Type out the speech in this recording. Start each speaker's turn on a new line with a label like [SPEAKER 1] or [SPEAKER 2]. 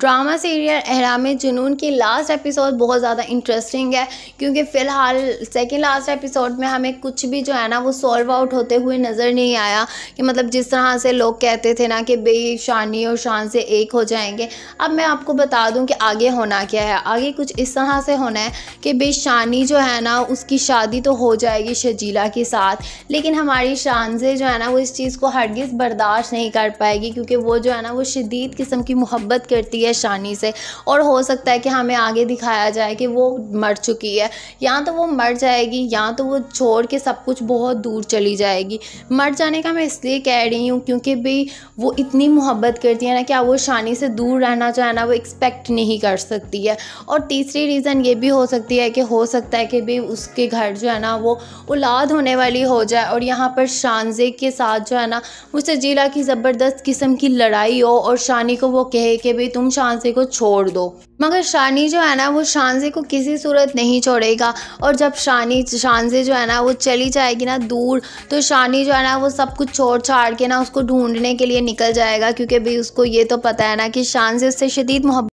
[SPEAKER 1] drama serial एहराम जुनून की last episode बहुत ज़्यादा इंटरेस्टिंग है क्योंकि फ़िलहाल सेकेंड लास्ट एपिसोड में हमें कुछ भी जो है ना वो सॉल्व आउट होते हुए नज़र नहीं आया कि मतलब जिस तरह से लोग कहते थे ना कि बे शानी और शान से एक हो जाएंगे अब मैं आपको बता दूं कि आगे होना क्या है आगे कुछ इस तरह से होना है कि बे शानी जो है ना उसकी शादी तो हो जाएगी शजीला के साथ लेकिन हमारी शान से जो है ना वो इस चीज़ को हरगिज़ बर्दाश्त नहीं कर पाएगी क्योंकि वो जो है ना वो शदीद किस्म की मोहब्बत करती है है शानी से और हो सकता है कि हमें आगे दिखाया जाए कि वो मर चुकी है या तो वो मर जाएगी या तो वो छोड़ के सब कुछ बहुत दूर चली जाएगी मर जाने का मैं इसलिए कह रही हूँ क्योंकि भाई वो इतनी मोहब्बत करती है ना क्या वो शानी से दूर रहना चाहे ना वो एक्सपेक्ट नहीं कर सकती है और तीसरी रीज़न ये भी हो सकती है कि हो सकता है कि भाई उसके घर जो है ना वो औलाद होने वाली हो जाए और यहाँ पर शानजे के साथ जो है ना उससे जिला की ज़बरदस्त किस्म की लड़ाई हो और शानी को वो कहे कि भाई तुम शानसे को छोड़ दो मगर शानी जो है ना वो शानजे को किसी सूरत नहीं छोड़ेगा और जब शानी शानजे जो है ना वो चली जाएगी ना दूर तो शानी जो है ना वो सब कुछ छोड़ छाड़ के ना उसको ढूंढने के लिए निकल जाएगा क्योंकि भाई उसको ये तो पता है ना कि शानजे उससे शदीद मोहब्बत